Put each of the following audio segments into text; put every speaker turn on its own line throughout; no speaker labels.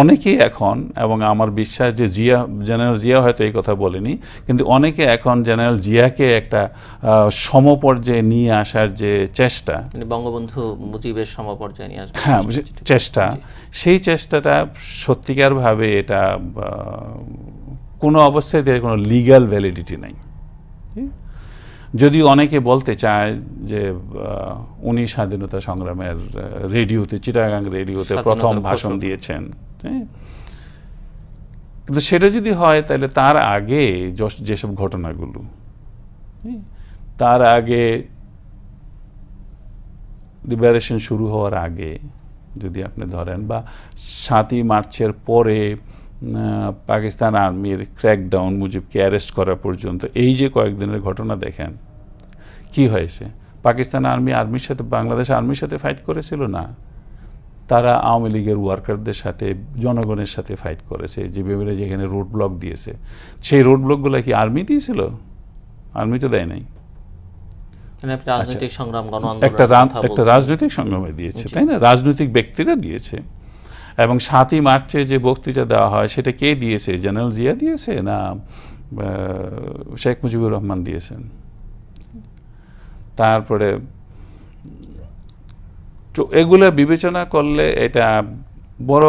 অনেকেই এখন এবং আমার বিশ্বাস যে জিয়া জেনারেল জিয়া হয়তো এই কথা বলেনি কিন্তু অনেকে এখন জেনারেল জিয়াকে একটা সমপর্যায়ে নিয়ে আসার যে চেষ্টা
মানে বঙ্গবন্ধু মুজিবের সমপর্যায়ে নিয়ে আসবে
হ্যাঁ চেষ্টা সেই চেষ্টাটা সত্যিকারভাবে এটা কোনো অবস্থায় কোনো লিগাল ভ্যালিডিটি নাই যদি অনেকে বলতে চায় যে উনি স্বাধীনতা সংগ্রামের রেডিওতে চিটাগাং রেডিওতে প্রথম ভাষণ দিয়েছেন হ্যাঁ? কিন্তু সেটা যদি হয় তাহলে তার আগে যেসব ঘটনাগুলো হ্যাঁ? তার আগে লিবারেশন শুরু হওয়ার আগে যদি আপনি ধরেন বা সাতই মার্চের পরে পাকিস্তান আর্মির ক্র্যাকডাউন মুজিবকে অ্যারেস্ট করা পর্যন্ত এই যে কয়েকদিনের ঘটনা দেখেন কি হয়েছে পাকিস্তান আর্মি আর্মির সাথে বাংলাদেশ আর্মির সাথে ফাইট করেছিল না তারা আওয়ামী লীগের ওয়ার্কারদের সাথে জনগণের সাথে ফাইট করেছে যে ব্যাপারে যেখানে রোড ব্লক দিয়েছে সেই রোড ব্লকগুলো কি আর্মি দিয়েছিল আর্মি তো দেয় নাই
মানে একটা আচ্ছা, রাজনৈতিক সংগ্রামে দিয়েছে তাই না
রাজনৈতিক ব্যক্তিরা দিয়েছে এবং সাতই মার্চে যে বক্তৃতা দেওয়া হয় সেটা কে দিয়েছে জেনারেল জিয়া দিয়েছে না শেখ মুজিবুর রহমান দিয়েছেন তারপরে এগুলো বিবেচনা করলে এটা বড়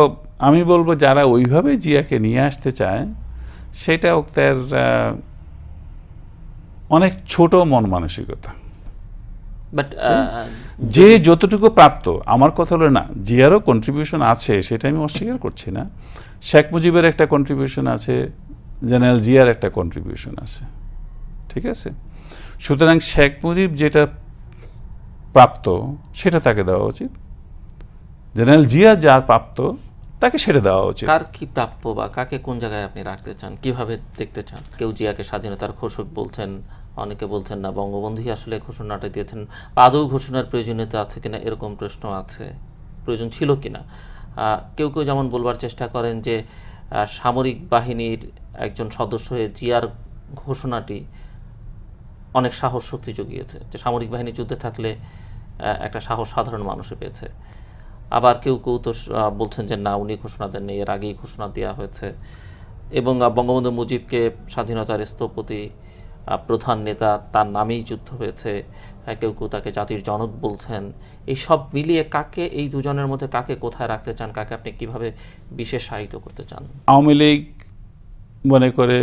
আমি বলবো যারা ওইভাবে জিয়াকে নিয়ে আসতে চায় সেটা তার অনেক ছোট মন মানসিকতা বাট যে যতটুকু প্রাপ্ত আমার কথা হলো না জিয়ারও কন্ট্রিবিউশন আছে সেটা আমি অস্বীকার করছি না শেখ মুজিবের একটা কন্ট্রিবিউশন আছে জেনারেল জিয়ার একটা কন্ট্রিবিউশন আছে ঠিক আছে সুতরাং শেখ মুজিব যেটা প্রাপ্ত সেটা তাকে দেওয়া উচিত জেনারেল জিয়া যা প্রাপ্ত তাকে সেটা দেওয়া উচিত কার
কি প্রাপ্য বা কাকে কোন জায়গায় আপনি রাখতে চান কিভাবে দেখতে চান কেউ জিয়াকে স্বাধীনতার ঘোষক বলছেন অনেকে বলছেন না বঙ্গবন্ধুই আসলে ঘোষণাটা দিয়েছেন আদৌ ঘোষণার প্রয়োজনীয়তা আছে কিনা এরকম প্রশ্ন আছে প্রয়োজন ছিল কিনা কেউ কেউ যেমন বলবার চেষ্টা করেন যে সামরিক বাহিনীর একজন সদস্য হয়ে জিয়ার ঘোষণাটি অনেক সাহস শক্তি জুগিয়েছে যে সামরিক বাহিনী যুদ্ধে থাকলে একটা সাহস সাধারণ মানুষে পেয়েছে আবার কেউ কেউ তো বলছেন যে না উনি ঘোষণা দেননি এর আগেই ঘোষণা দেওয়া হয়েছে এবং বঙ্গবন্ধু মুজিবকে স্বাধীনতার স্থপতি প্রধান নেতা তার নামেই যুদ্ধ হয়েছে কেউ কেউ তাকে জাতির জনক বলছেন এই সব মিলিয়ে কাকে এই দুজনের মধ্যে কাকে কোথায় রাখতে চান কাকে আপনি কিভাবে বিশেষায়িত করতে চান
আওয়ামী লীগ মনে করে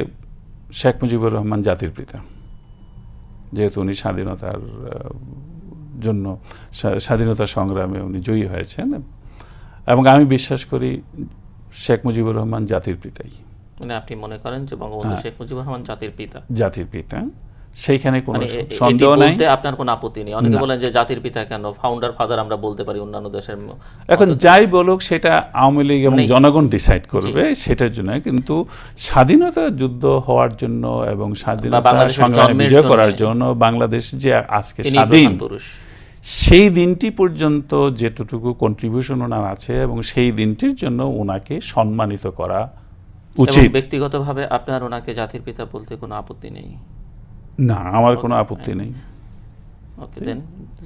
শেখ মুজিবুর রহমান জাতির পিতা যেহেতু উনি স্বাধীনতার জন্য স্বাধীনতা সংগ্রামে উনি জয়ী হয়েছেন এবং আমি বিশ্বাস করি শেখ মুজিবুর রহমান জাতির পিতাই
মানে আপনি মনে করেন যে বঙ্গবন্ধু হ্যাঁ। শেখ মুজিবুর রহমান জাতির পিতা জাতির পিতা
সেইখানে কোনো মানে সন্দেহ নাই
আপনার কোনো আপত্তি নেই অনেকে বলেন যে জাতির পিতা কেন ফাউন্ডার ফাদার আমরা বলতে পারি অন্যান্য দেশের
এখন যাই বলুক সেটা আওয়ামী লীগ এবং মানে- জনগণ ডিসাইড করবে সেটার জন্য কিন্তু স্বাধীনতা যুদ্ধ হওয়ার জন্য এবং স্বাধীনতা সংগ্রাম বিজয় করার জন্য বাংলাদেশ যে আজকে স্বাধীন সেই দিনটি পর্যন্ত যেটুকু কন্ট্রিবিউশন ওনার আছে এবং সেই দিনটির জন্য ওনাকে সম্মানিত করা উচিত
ব্যক্তিগতভাবে আপনার ওনাকে জাতির পিতা বলতে কোনো আপত্তি নেই
না আমার কোনো আপত্তি হ্যাঁ। নেই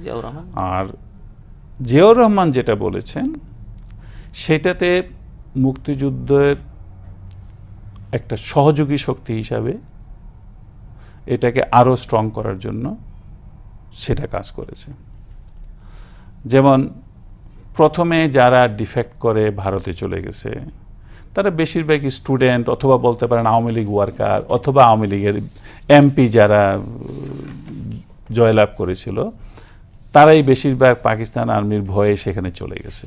জিয়াউর রহমান আর জিয়াউর রহমান যেটা বলেছেন সেটাতে মুক্তিযুদ্ধের একটা সহযোগী শক্তি হিসাবে এটাকে আরও স্ট্রং করার জন্য সেটা কাজ করেছে যেমন প্রথমে যারা ডিফেক্ট করে ভারতে চলে গেছে তারা বেশিরভাগ স্টুডেন্ট অথবা বলতে পারেন আওয়ামী লীগ ওয়ার্কার অথবা আওয়ামী লীগের এমপি যারা জয়লাভ করেছিল তারাই বেশিরভাগ পাকিস্তান আর্মির ভয়ে সেখানে চলে গেছে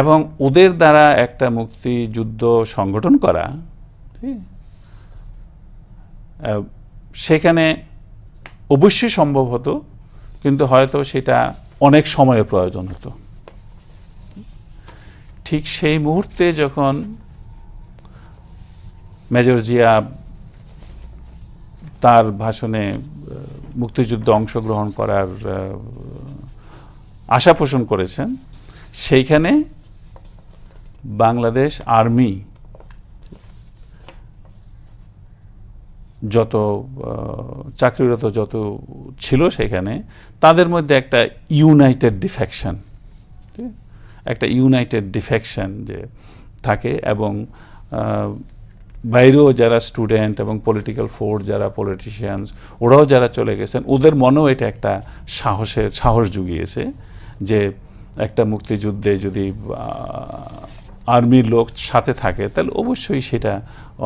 এবং ওদের দ্বারা একটা মুক্তিযুদ্ধ সংগঠন করা সেখানে অবশ্যই সম্ভব হতো কিন্তু হয়তো সেটা অনেক সময়ের প্রয়োজন হতো ঠিক সেই মুহূর্তে যখন মেজর জিয়া তার ভাষণে মুক্তিযুদ্ধে অংশগ্রহণ করার আশা পোষণ করেছেন সেইখানে বাংলাদেশ আর্মি যত চাকরিরত যত ছিল সেখানে তাদের মধ্যে একটা ইউনাইটেড ডিফ্যাকশন একটা ইউনাইটেড ডিফেকশন যে থাকে এবং বাইরেও যারা স্টুডেন্ট এবং পলিটিক্যাল ফোর্স যারা পলিটিশিয়ানস ওরাও যারা চলে গেছেন ওদের মনেও এটা একটা সাহসের সাহস জুগিয়েছে যে একটা মুক্তিযুদ্ধে যদি আর্মির লোক সাথে থাকে তাহলে অবশ্যই সেটা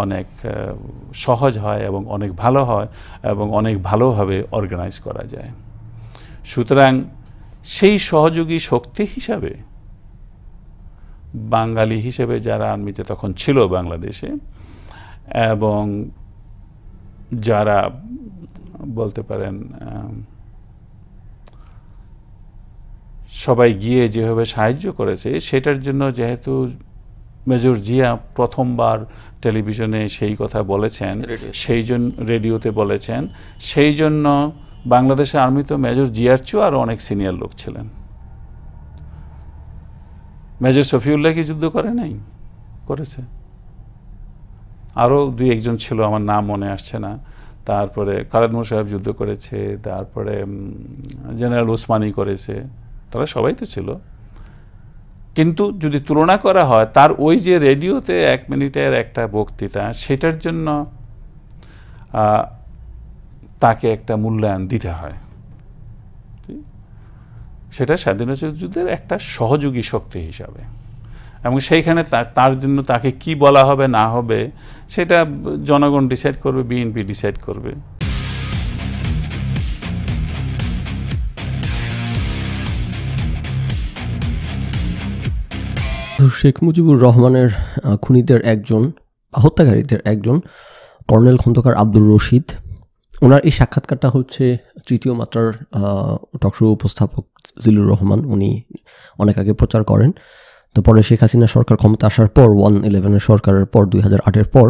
অনেক সহজ হয় এবং অনেক ভালো হয় এবং অনেক ভালোভাবে অর্গানাইজ করা যায় সুতরাং সেই সহযোগী শক্তি হিসাবে বাঙালি হিসেবে যারা আর্মিতে তখন ছিল বাংলাদেশে এবং যারা বলতে পারেন সবাই গিয়ে যেভাবে সাহায্য করেছে সেটার জন্য যেহেতু মেজর জিয়া প্রথমবার টেলিভিশনে সেই কথা বলেছেন সেই জন্য রেডিওতে বলেছেন সেই জন্য বাংলাদেশের আর্মি তো মেজর জিয়ার চেয়েও আরও অনেক সিনিয়র লোক ছিলেন মেজর শফিউল্লাহ কি যুদ্ধ করে নাই করেছে আরও দুই একজন ছিল আমার নাম মনে আসছে না তারপরে খালেদ সাহেব যুদ্ধ করেছে তারপরে জেনারেল ওসমানি করেছে তারা সবাই তো ছিল কিন্তু যদি তুলনা করা হয় তার ওই যে রেডিওতে এক মিনিটের একটা বক্তৃতা সেটার জন্য তাকে একটা মূল্যায়ন দিতে হয় সেটা স্বাধীনতা যুদ্ধের একটা সহযোগী শক্তি হিসাবে এবং সেইখানে তার জন্য তাকে কি বলা হবে না হবে সেটা জনগণ ডিসাইড করবে বিএনপি ডিসাইড করবে
শেখ মুজিবুর রহমানের খুনিদের একজন হত্যাকারীদের একজন কর্নেল খন্দকার আব্দুর রশিদ ওনার এই সাক্ষাৎকারটা হচ্ছে তৃতীয় মাত্রার টকশো উপস্থাপক জিলুর রহমান উনি অনেক আগে প্রচার করেন তো পরে শেখ হাসিনা সরকার ক্ষমতা আসার পর ওয়ান ইলেভেনের সরকারের পর দুই হাজার আটের পর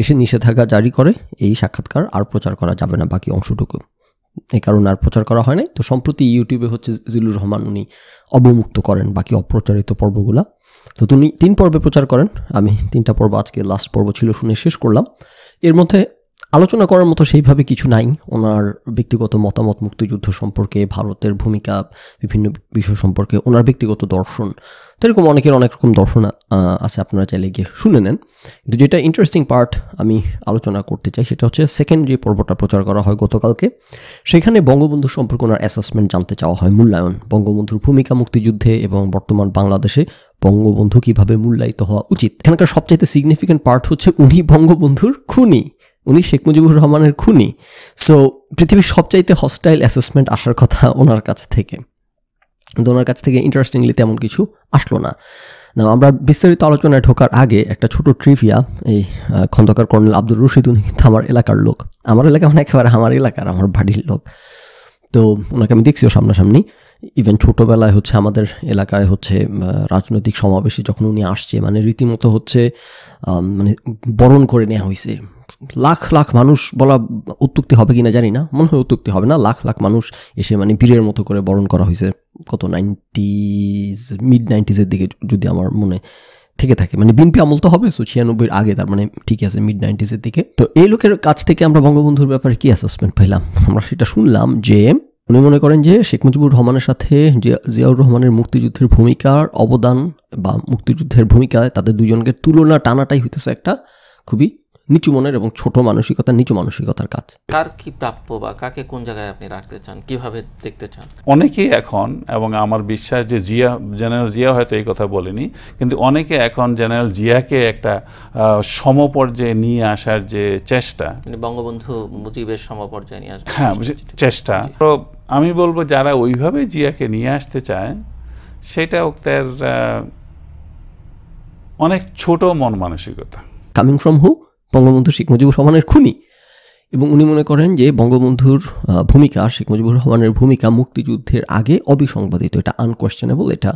এসে নিষেধাজ্ঞা জারি করে এই সাক্ষাৎকার আর প্রচার করা যাবে না বাকি অংশটুকু এই কারণে আর প্রচার করা হয় নাই তো সম্প্রতি ইউটিউবে হচ্ছে জিলুর রহমান উনি অবমুক্ত করেন বাকি অপ্রচারিত পর্বগুলা তো তিনি তিন পর্বে প্রচার করেন আমি তিনটা পর্ব আজকে লাস্ট পর্ব ছিল শুনে শেষ করলাম এর মধ্যে আলোচনা করার মতো সেইভাবে কিছু নাই ওনার ব্যক্তিগত মতামত মুক্তিযুদ্ধ সম্পর্কে ভারতের ভূমিকা বিভিন্ন বিষয় সম্পর্কে ওনার ব্যক্তিগত দর্শন তো এরকম অনেকের অনেক রকম দর্শন আছে আপনারা চাইলে গিয়ে শুনে নেন কিন্তু যেটা ইন্টারেস্টিং পার্ট আমি আলোচনা করতে চাই সেটা হচ্ছে সেকেন্ড যে পর্বটা প্রচার করা হয় গতকালকে সেখানে বঙ্গবন্ধু সম্পর্কে ওনার অ্যাসেসমেন্ট জানতে চাওয়া হয় মূল্যায়ন বঙ্গবন্ধুর ভূমিকা মুক্তিযুদ্ধে এবং বর্তমান বাংলাদেশে বঙ্গবন্ধু কীভাবে মূল্যায়িত হওয়া উচিত এখানকার সবচাইতে সিগনিফিক্যান্ট পার্ট হচ্ছে উনি বঙ্গবন্ধুর খুনি উনি শেখ মুজিবুর রহমানের খুনি সো পৃথিবীর সবচাইতে হস্টাইল অ্যাসেসমেন্ট আসার কথা ওনার কাছ থেকে কিন্তু ওনার কাছ থেকে ইন্টারেস্টিংলি তেমন কিছু আসলো না না আমরা বিস্তারিত আলোচনায় ঢোকার আগে একটা ছোট ট্রিভিয়া এই খন্দকার কর্নেল আব্দুর রশিদ উনি কিন্তু আমার এলাকার লোক আমার এলাকা মানে একেবারে আমার এলাকার আমার বাড়ির লোক তো ওনাকে আমি দেখছিও সামনাসামনি ইভেন ছোটোবেলায় হচ্ছে আমাদের এলাকায় হচ্ছে রাজনৈতিক সমাবেশে যখন উনি আসছে মানে রীতিমতো হচ্ছে মানে বরণ করে নেওয়া হয়েছে লাখ লাখ মানুষ বলা উত্তুক্তি হবে কিনা জানি না মনে হয় উত্তুক্তি হবে না লাখ লাখ মানুষ এসে মানে বীরের মতো করে বরণ করা হয়েছে কত নাইনটিজ মিড নাইনটিজের দিকে যদি আমার মনে থেকে থাকে মানে বিনপি আমল তো হবে সো ছিয়ানব্বইয়ের আগে তার মানে ঠিকই আছে মিড নাইনটিজের দিকে তো এই লোকের কাছ থেকে আমরা বঙ্গবন্ধুর ব্যাপারে কি অ্যাসেসমেন্ট পাইলাম আমরা সেটা শুনলাম যে উনি মনে করেন যে শেখ মুজিবুর রহমানের সাথে জিয়াউর রহমানের মুক্তিযুদ্ধের ভূমিকার অবদান বা মুক্তিযুদ্ধের ভূমিকায় তাদের দুজনকে তুলনা টানাটাই হইতেছে একটা খুবই নিচু মনের এবং ছোট মানসিকতা নিচু মানসিকতার কাজ
কার কি প্রাপ্য বা কাকে কোন জায়গায় আপনি রাখতে চান কিভাবে দেখতে
চান অনেকে এখন এবং আমার বিশ্বাস যে জিয়া জেনারেল জিয়া হয়তো এই কথা বলেনি কিন্তু অনেকে এখন জেনারেল জিয়াকে একটা সমপর্যায়ে নিয়ে আসার যে চেষ্টা
মানে বঙ্গবন্ধু মুজিবের সমপর্যায়ে নিয়ে আসবে
হ্যাঁ চেষ্টা তো আমি বলবো যারা ওইভাবে জিয়াকে নিয়ে আসতে চায় সেটা তার অনেক ছোট মন মানসিকতা
coming from who Bangabandhu Sheikh Mujibur রহমানের খুনি এবং উনি মনে করেন যে বঙ্গবন্ধুর ভূমিকা শেখ মুজিবুর রহমানের ভূমিকা মুক্তিযুদ্ধের আগে অবিসংবাদিত এটা আনকোয়েশ্চেনেবল এটা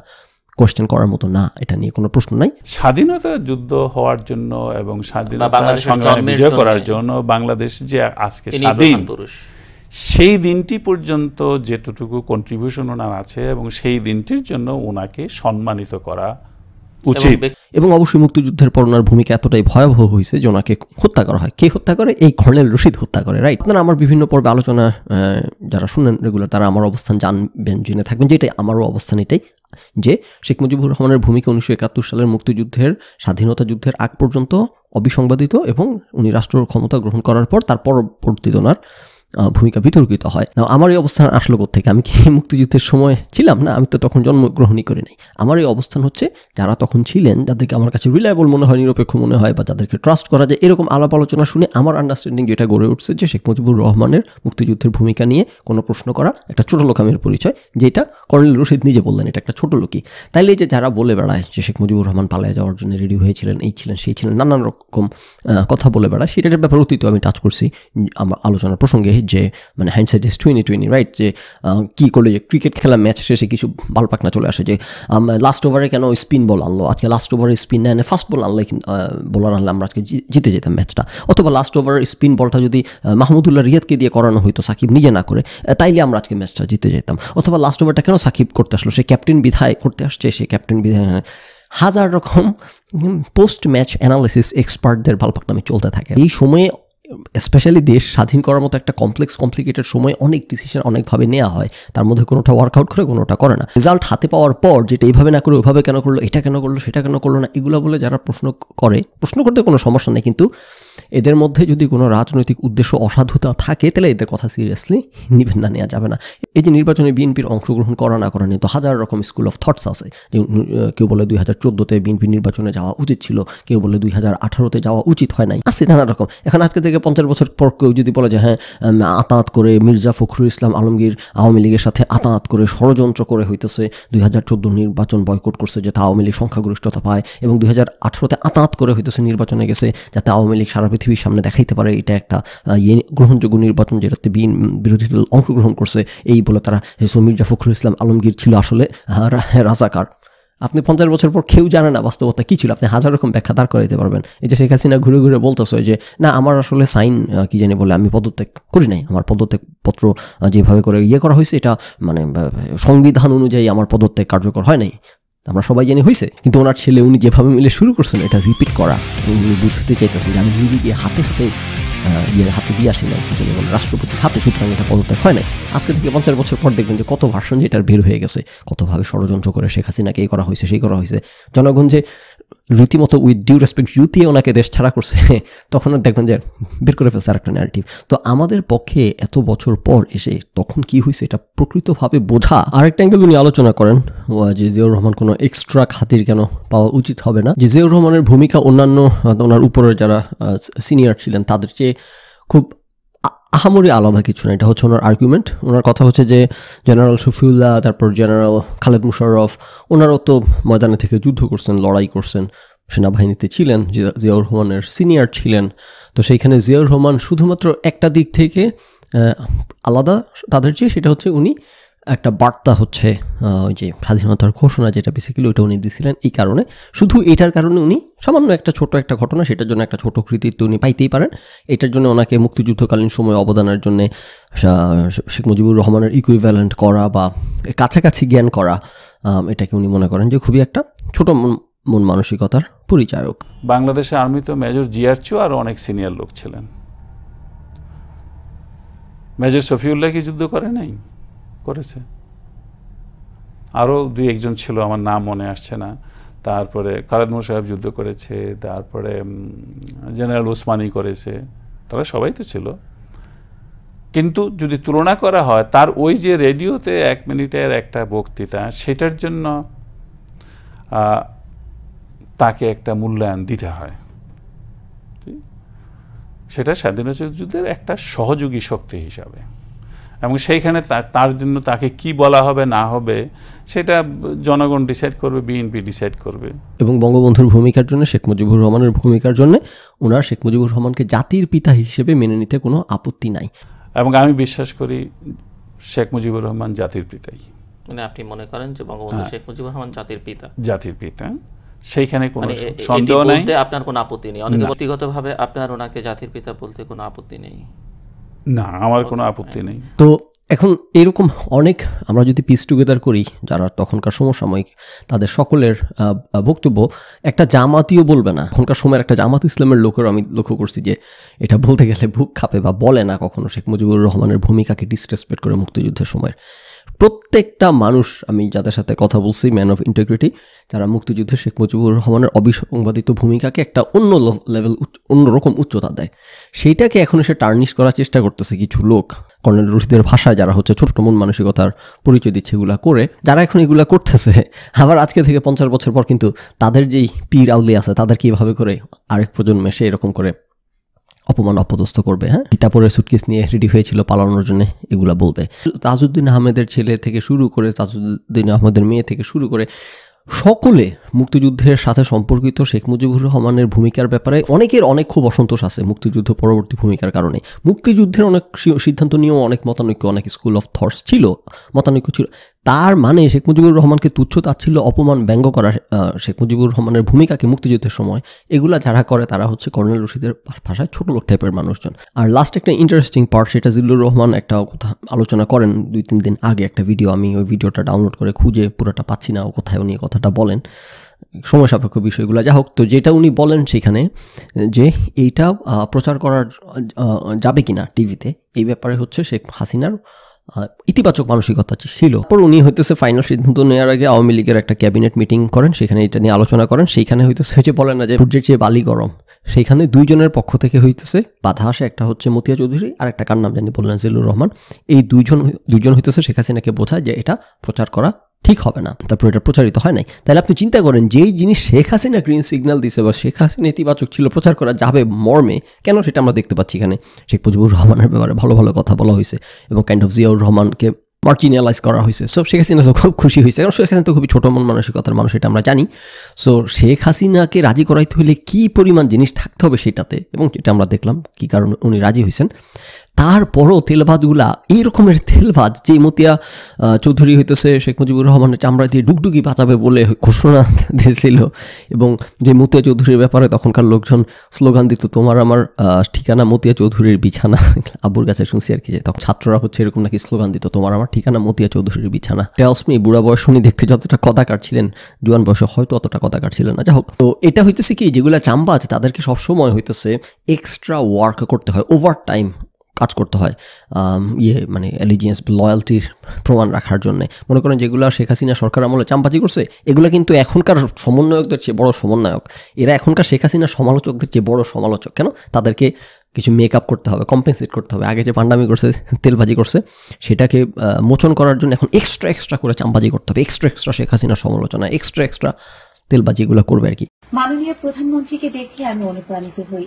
কোয়েশ্চেন করার মতো না এটা নিয়ে কোনো প্রশ্ন নাই
স্বাধীনতা যুদ্ধ হওয়ার জন্য এবং স্বাধীনতা বিজয় করার জন্য বাংলাদেশ যে আজকে স্বাধীন সেই দিনটি পর্যন্ত যেটুকু কন্ট্রিবিউশন ওনার আছে এবং সেই দিনটির জন্য ওনাকে সম্মানিত করা উচিত
এবং অবশ্যই মুক্তিযুদ্ধের পর ওনার ভূমিকা এতটাই ভয়াবহ হয়েছে যে ওনাকে হত্যা করা হয় কে হত্যা করে এই কর্নেল রশিদ হত্যা করে রাইট মানে আপনারা আমার বিভিন্ন পর্বে আলোচনা যারা শুনেন রেগুলার তারা আমার অবস্থান জানবেন জেনে থাকবেন যে এটাই আমারও অবস্থান এটাই যে শেখ মুজিবুর রহমানের ভূমিকা উনিশশো একাত্তর সালের মুক্তিযুদ্ধের স্বাধীনতা যুদ্ধের আগ পর্যন্ত অবিসংবাদিত এবং উনি রাষ্ট্র ক্ষমতা গ্রহণ করার পর তার পরবর্তী ওনার ভূমিকা বিতর্কিত হয় না আমার এই অবস্থান আসলো থেকে আমি কি মুক্তিযুদ্ধের সময় ছিলাম না আমি তো তখন জন্মগ্রহণই করি নাই আমার এই অবস্থান হচ্ছে যারা তখন ছিলেন যাদেরকে আমার কাছে রিলায়েবল মনে হয় নিরপেক্ষ মনে হয় বা যাদেরকে ট্রাস্ট করা যায় এরকম আলাপ আলোচনা শুনে আমার আন্ডারস্ট্যান্ডিং যেটা গড়ে উঠছে যে শেখ মুজিবুর রহমানের মুক্তিযুদ্ধের ভূমিকা নিয়ে কোনো প্রশ্ন করা একটা ছোট লোকামের পরিচয় যেটা কর্নেল রশিদ নিজে বললেন এটা একটা ছোট লোকই তাইলে যে যারা বলে বেড়ায় যে শেখ মুজিবুর রহমান পালায় যাওয়ার জন্য রেডি হয়েছিলেন এই ছিলেন সেই ছিলেন নানান রকম কথা বলে বেড়ায় সেটার ব্যাপার অতীত আমি টাচ করছি আমার আলোচনার প্রসঙ্গে যে মানে হ্যান্ডসেট ইস টুয়েনি টুয়েনি রাইট যে কী করলো যে ক্রিকেট খেলা ম্যাচ শেষে কিছু ভালো পাকনা চলে আসে যে লাস্ট ওভারে কেন স্পিন বল আনলো আজকে লাস্ট ওভারে স্পিন না এনে বল আনলে বোলার আনলে আমরা আজকে জিতে যেতাম ম্যাচটা অথবা লাস্ট ওভার স্পিন বলটা যদি মাহমুদুল্লাহ রিয়াদকে দিয়ে করানো হইতো সাকিব নিজে না করে তাইলে আমরা আজকে ম্যাচটা জিতে যেতাম অথবা লাস্ট ওভারটা কেন সাকিব করতে আসলো সে ক্যাপ্টেন বিধায় করতে আসছে সে ক্যাপ্টেন বিধায় হ্যাঁ, হাজার রকম পোস্ট ম্যাচ অ্যানালিসিস এক্সপার্টদের আমি চলতে থাকে এই সময়ে স্পেশালি দেশ স্বাধীন করার মতো একটা কমপ্লেক্স কমপ্লিকেটেড সময় অনেক ডিসিশন অনেকভাবে নেওয়া হয় তার মধ্যে কোনোটা ওয়ার্কআউট করে কোনোটা করে না রেজাল্ট হাতে পাওয়ার পর যেটা এইভাবে না করে ওইভাবে কেন করলো এটা কেন করলো সেটা কেন করলো না এগুলো বলে যারা প্রশ্ন করে প্রশ্ন করতে কোনো সমস্যা নেই কিন্তু এদের মধ্যে যদি কোনো রাজনৈতিক উদ্দেশ্য অসাধুতা থাকে তাহলে এদের কথা সিরিয়াসলি নিবেন না নেওয়া যাবে না এই যে নির্বাচনে বিএনপির অংশগ্রহণ করা না করা নিয়ে তো হাজার রকম স্কুল অফ থটস আছে যে কেউ বলে দুই হাজার চোদ্দোতে বিএনপি নির্বাচনে যাওয়া উচিত ছিল কেউ বলে দুই হাজার আঠারোতে যাওয়া উচিত হয় নাই আছে নানা রকম এখন আজকে থেকে পঞ্চাশ বছর পর কেউ যদি বলে যে হ্যাঁ আতাত করে মির্জা ফখরুল ইসলাম আলমগীর আওয়ামী লীগের সাথে আতাত করে ষড়যন্ত্র করে হইতেছে দুই হাজার চোদ্দো নির্বাচন বয়কট করছে যাতে আওয়ামী লীগ সংখ্যাগরিষ্ঠতা পায় এবং দুই হাজার আঠারোতে আতাত করে হইতেছে নির্বাচনে গেছে যাতে আওয়ামী লীগ সারা পৃথিবীর সামনে দেখাইতে পারে এটা একটা ইয়ে, গ্রহণযোগ্য নির্বাচন যেটাতে বিরোধী দল অংশগ্রহণ করছে এই বলে তারা সমীর ফখরুল ইসলাম আলমগীর ছিল আসলে রাজাকার আপনি পঞ্চাশ বছর পর কেউ জানে না বাস্তবতা কী ছিল আপনি হাজার রকম ব্যাখ্যা দাঁড় করাইতে পারবেন এই যে শেখ হাসিনা ঘুরে ঘুরে বলতেছে যে না আমার আসলে সাইন কি জানি বলে আমি পদত্যাগ করি নাই আমার পদত্যাগ পত্র যেভাবে করে ইয়ে করা হয়েছে এটা মানে সংবিধান অনুযায়ী আমার পদত্যাগ কার্যকর হয় নাই আমরা সবাই জানি হয়েছে কিন্তু ওনার ছেলে উনি যেভাবে মিলে শুরু করছেন এটা রিপিট করা উনি বুঝতে চাইতেছেন যে আমি নিজে গিয়ে হাতে হাতে ইয়ের হাতে দিয়ে আসি নাই কিন্তু যেমন রাষ্ট্রপতির হাতে সুতরাং এটা পদত্যাগ হয় নাই আজকে থেকে পঞ্চাশ বছর পর দেখবেন যে কত ভার্সন যে এটার বের হয়ে গেছে কতভাবে ষড়যন্ত্র করে শেখ হাসিনাকে এই করা হয়েছে সেই করা হয়েছে জনগণ যে রীতিমতো উইথ ডিউ রেসপেক্ট ইউতে ওনাকে দেশ ছাড়া করছে তখন আর দেখবেন যে বের করে ফেলছে আরেকটা ন্যারেটিভ তো আমাদের পক্ষে এত বছর পর এসে তখন কি হয়েছে এটা প্রকৃতভাবে বোঝা আরেকটা অ্যাঙ্গেল উনি আলোচনা করেন যে জিয়াউর রহমান কোনো এক্সট্রা খাতির কেন পাওয়া উচিত হবে না যে জিয়াউর রহমানের ভূমিকা অন্যান্য ওনার উপরে যারা সিনিয়র ছিলেন তাদের চেয়ে খুব আহামরি আলাদা কিছু না এটা হচ্ছে ওনার আর্গুমেন্ট ওনার কথা হচ্ছে যে জেনারেল শফিউল্লাহ তারপর জেনারেল খালেদ মুশারফ ওনারও তো ময়দানে থেকে যুদ্ধ করছেন লড়াই করছেন সেনাবাহিনীতে ছিলেন জিয়াউর রহমানের সিনিয়র ছিলেন তো সেইখানে জিয়াউর রহমান শুধুমাত্র একটা দিক থেকে আলাদা তাদের চেয়ে সেটা হচ্ছে উনি একটা বার্তা হচ্ছে ওই যে স্বাধীনতার ঘোষণা যেটা বেসিক্যালি ওইটা উনি দিছিলেন এই কারণে শুধু এটার কারণে উনি সামান্য একটা ছোট একটা ঘটনা সেটার জন্য একটা ছোট কৃতিত্ব উনি পাইতেই পারেন এটার জন্য ওনাকে মুক্তিযুদ্ধকালীন সময় অবদানের জন্য শেখ মুজিবুর রহমানের ইকুইভ্যালেন্ট করা বা কাছাকাছি জ্ঞান করা এটাকে উনি মনে করেন যে খুবই একটা ছোট মন মানসিকতার পরিচায়ক
বাংলাদেশে আর্মি তো মেজর চু আরও অনেক সিনিয়র লোক ছিলেন মেজর শফিউল্লাহ কি যুদ্ধ করে নাই করেছে আরও দুই একজন ছিল আমার নাম মনে আসছে না তারপরে কারাদমু সাহেব যুদ্ধ করেছে তারপরে জেনারেল ওসমানি করেছে তারা সবাই তো ছিল কিন্তু যদি তুলনা করা হয় তার ওই যে রেডিওতে এক মিনিটের একটা বক্তৃতা সেটার জন্য তাকে একটা মূল্যায়ন দিতে হয় সেটা স্বাধীনতা যুদ্ধের একটা সহযোগী শক্তি হিসাবে এবং সেইখানে তার জন্য তাকে কি বলা হবে না হবে সেটা জনগণ ডিসাইড করবে বিএনপি ডিসাইড করবে
এবং বঙ্গবন্ধুর ভূমিকার জন্য শেখ মুজিবুর রহমানের ভূমিকার জন্য ওনার শেখ মুজিবুর রহমানকে জাতির পিতা হিসেবে মেনে নিতে কোনো আপত্তি নাই
এবং আমি বিশ্বাস করি শেখ মুজিবুর রহমান জাতির পিতাই
মানে আপনি মনে করেন যে বঙ্গবন্ধু হ্যাঁ। শেখ মুজিবুর রহমান জাতির পিতা জাতির পিতা সেইখানে কোনো মানে সন্দেহ নাই আপনার কোনো আপত্তি নেই অনেকে ব্যক্তিগতভাবে আপনার ওনাকে জাতির পিতা বলতে কোনো আপত্তি নেই
না আমার কোনো আপত্তি নেই তো এখন এরকম অনেক আমরা যদি পিস টুগেদার করি যারা তখনকার সমসাময়িক তাদের সকলের বক্তব্য একটা জামাতিও বলবে না এখনকার সময়ের একটা জামাত ইসলামের লোকেরও আমি লক্ষ্য করছি যে এটা বলতে গেলে ভুক খাপে বা বলে না কখনো শেখ মুজিবুর রহমানের ভূমিকাকে ডিসরেসপেক্ট করে মুক্তিযুদ্ধের সময় প্রত্যেকটা মানুষ আমি যাদের সাথে কথা বলছি ম্যান অফ ইন্টিগ্রিটি যারা মুক্তিযুদ্ধে শেখ মুজিবুর রহমানের অবিসংবাদিত ভূমিকাকে একটা অন্য লেভেল অন্যরকম উচ্চতা দেয় সেইটাকে এখন এসে টার্নিশ করার চেষ্টা করতেছে কিছু লোক কর্নেল রশিদের ভাষায় যারা হচ্ছে ছোট্ট মন মানসিকতার পরিচয় দিচ্ছে এগুলা করে যারা এখন এগুলা করতেছে আবার আজকে থেকে পঞ্চাশ বছর পর কিন্তু তাদের যেই পীর আউলি আছে তাদেরকে এভাবে করে আরেক প্রজন্মে সে এরকম করে অপমান অপদস্থ করবে হ্যাঁ পিতাপুরের সুটকেস নিয়ে রেডি হয়েছিল পালানোর জন্য এগুলা বলবে তাজউদ্দিন আহমেদের ছেলে থেকে শুরু করে তাজউদ্দিন আহমেদের মেয়ে থেকে শুরু করে সকলে মুক্তিযুদ্ধের সাথে সম্পর্কিত শেখ মুজিবুর রহমানের ভূমিকার ব্যাপারে অনেকের অনেক খুব অসন্তোষ আছে মুক্তিযুদ্ধ পরবর্তী ভূমিকার কারণে মুক্তিযুদ্ধের অনেক সিদ্ধান্ত নিয়েও অনেক মতানৈক্য অনেক স্কুল অফ থটস ছিল মতানৈক্য ছিল তার মানে শেখ মুজিবুর রহমানকে তুচ্ছ তাচ্ছিল্য অপমান ব্যঙ্গ করা শেখ মুজিবুর রহমানের ভূমিকাকে মুক্তিযুদ্ধের সময় এগুলা যারা করে তারা হচ্ছে কর্নেল রশিদের ভাষায় ছোট লোক টাইপের মানুষজন আর লাস্ট একটা ইন্টারেস্টিং পার্ট সেটা জিল্লুর রহমান একটা কথা আলোচনা করেন দুই তিন দিন আগে একটা ভিডিও আমি ওই ভিডিওটা ডাউনলোড করে খুঁজে পুরোটা পাচ্ছি না ও কোথায় নিয়ে কথা কথাটা বলেন সময় সাপেক্ষ বিষয়গুলো যা হোক তো যেটা উনি বলেন সেখানে যে এইটা প্রচার করার যাবে কিনা টিভিতে এই ব্যাপারে হচ্ছে শেখ হাসিনার ইতিবাচক মানসিকতা ছিল পর উনি হইতেছে ফাইনাল সিদ্ধান্ত নেওয়ার আগে আওয়ামী লীগের একটা ক্যাবিনেট মিটিং করেন সেখানে এটা নিয়ে আলোচনা করেন সেইখানে হইতেছে যে বলেন না যে সূর্যের চেয়ে বালি গরম সেইখানে দুইজনের পক্ষ থেকে হইতেছে বাধা আসে একটা হচ্ছে মতিয়া চৌধুরী আর একটা কার নাম জানি বললেন জিলুর রহমান এই দুইজন দুইজন হইতেছে শেখ হাসিনাকে বোঝায় যে এটা প্রচার করা ঠিক হবে না তারপর এটা প্রচারিত হয় নাই তাহলে আপনি চিন্তা করেন যেই জিনিস শেখ হাসিনা গ্রিন সিগন্যাল দিছে বা শেখ হাসিনা ইতিবাচক ছিল প্রচার করা যাবে মর্মে কেন সেটা আমরা দেখতে পাচ্ছি এখানে শেখ মুজিবুর রহমানের ব্যাপারে ভালো ভালো কথা বলা হয়েছে এবং কাইন্ড অফ জিয়াউর রহমানকে মার্কিনালাইজ করা হয়েছে সো শেখ হাসিনা তো খুব খুশি হয়েছে কারণ শেখ হাসিনা তো খুবই ছোটো মন মানসিকতার মানুষ এটা আমরা জানি সো শেখ হাসিনাকে রাজি করাইতে হলে কী পরিমাণ জিনিস থাকতে হবে সেটাতে এবং যেটা আমরা দেখলাম কী কারণে উনি রাজি হয়েছেন তারপরও তেলভাতগুলা এই রকমের তেলভাত যে মতিয়া চৌধুরী হইতেছে শেখ মুজিবুর রহমানের চামড়া দিয়ে ডুগডুগি বাঁচাবে বলে ঘোষণা দিয়েছিল এবং যে মতিয়া চৌধুরীর ব্যাপারে তখনকার লোকজন স্লোগান দিত তোমার আমার ঠিকানা মতিয়া চৌধুরীর বিছানা আব্বুর কাছে শুনছি আর কি যে তখন ছাত্ররা হচ্ছে এরকম নাকি স্লোগান দিত তোমার আমার ঠিকানা মতিয়া চৌধুরীর বিছানা টেলসমি বুড়া বয়স উনি দেখতে যতটা কথা কাটছিলেন জুয়ান বয়সে হয়তো অতটা কথা কাটছিলেন না যা হোক তো এটা হইতেছে কি যেগুলো চাম্বা আছে তাদেরকে সবসময় হইতেছে এক্সট্রা ওয়ার্ক করতে হয় ওভার টাইম কাজ করতে হয় ইয়ে মানে এলিজিয়েন্স লয়্যালটির প্রমাণ রাখার জন্যে মনে করেন যেগুলো শেখ হাসিনা সরকার আমলে চাম্পাচি করছে এগুলো কিন্তু এখনকার সমন্বয়কদের চেয়ে বড় সমন্বয়ক এরা এখনকার শেখ হাসিনা সমালোচকদের চেয়ে বড় সমালোচক কেন তাদেরকে কিছু মেক আপ করতে হবে কম্পেনসেট করতে হবে আগে যে পান্ডামি করছে তেলবাজি করছে সেটাকে মোচন করার জন্য এখন এক্সট্রা এক্সট্রা করে চাম্পাজি করতে হবে এক্সট্রা এক্সট্রা শেখ হাসিনা সমালোচনা এক্সট্রা এক্সট্রা তেলবাজিগুলো করবে আর কি
মাননীয় প্রধানমন্ত্রীকে দেখে আমি অনুপ্রাণিত হই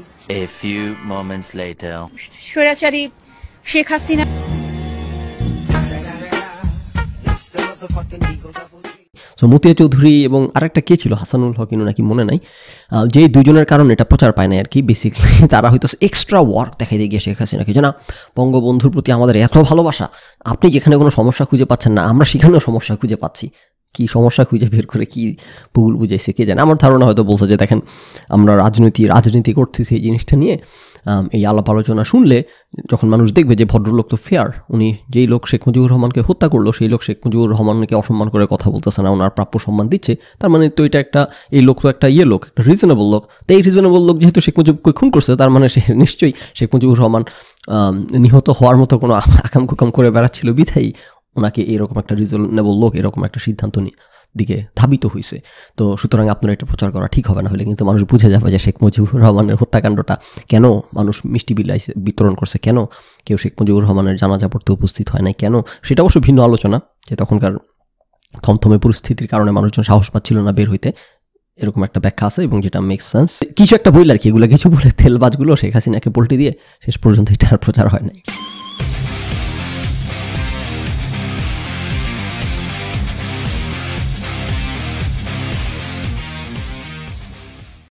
স্বৈরাচারী শেখ হাসিনা মতিয়া চৌধুরী এবং আরেকটা কে ছিল হাসানুল হকিনু নাকি মনে নাই যে দুজনের কারণে এটা প্রচার পায় না আর কি বেসিক্যালি তারা হয়তো এক্সট্রা ওয়ার্ক দিয়ে গিয়ে শেখ হাসিনাকে যে না বঙ্গবন্ধুর প্রতি আমাদের এত ভালোবাসা আপনি যেখানে কোনো সমস্যা খুঁজে পাচ্ছেন না আমরা সেখানেও সমস্যা খুঁজে পাচ্ছি কি সমস্যা খুঁজে বের করে কি ভুল বুঝাইছে কে জানে আমার ধারণা হয়তো বলছে যে দেখেন আমরা রাজনীতি রাজনীতি করতেছি এই জিনিসটা নিয়ে এই আলাপ আলোচনা শুনলে যখন মানুষ দেখবে যে ভদ্রলোক তো ফেয়ার উনি যেই লোক শেখ মুজিবুর রহমানকে হত্যা করলো সেই লোক শেখ মুজিবুর রহমানকে অসম্মান করে কথা বলতেছে না ওনার প্রাপ্য সম্মান দিচ্ছে তার মানে তো এটা একটা এই লোক তো একটা ইয়ে লোক একটা রিজনেবল লোক তো এই রিজনেবল লোক যেহেতু শেখ মুজিবকে খুন করছে তার মানে সে নিশ্চয়ই শেখ মুজিবুর রহমান নিহত হওয়ার মতো কোনো আকাম কুকাম করে বেড়াচ্ছিল বিথাই ওনাকে এরকম একটা রিজনেবল লোক এরকম একটা সিদ্ধান্ত দিকে ধাবিত হয়েছে তো সুতরাং আপনারা এটা প্রচার করা ঠিক হবে না হলে কিন্তু মানুষ বুঝে যাবে যে শেখ মুজিবুর রহমানের হত্যাকাণ্ডটা কেন মানুষ মিষ্টি বিলাইছে বিতরণ করছে কেন কেউ শেখ মুজিবুর রহমানের জানাজা পড়তে উপস্থিত হয় নাই কেন সেটা অবশ্য ভিন্ন আলোচনা যে তখনকার থমথমে পরিস্থিতির কারণে মানুষজন সাহস পাচ্ছিল না বের হইতে এরকম একটা ব্যাখ্যা আছে এবং যেটা মেক সেন্স কিছু একটা বইল আর কি এগুলো কিছু বলে তেলবাজগুলো শেখ হাসিনাকে পোল্টে দিয়ে শেষ পর্যন্ত আর প্রচার হয় নাই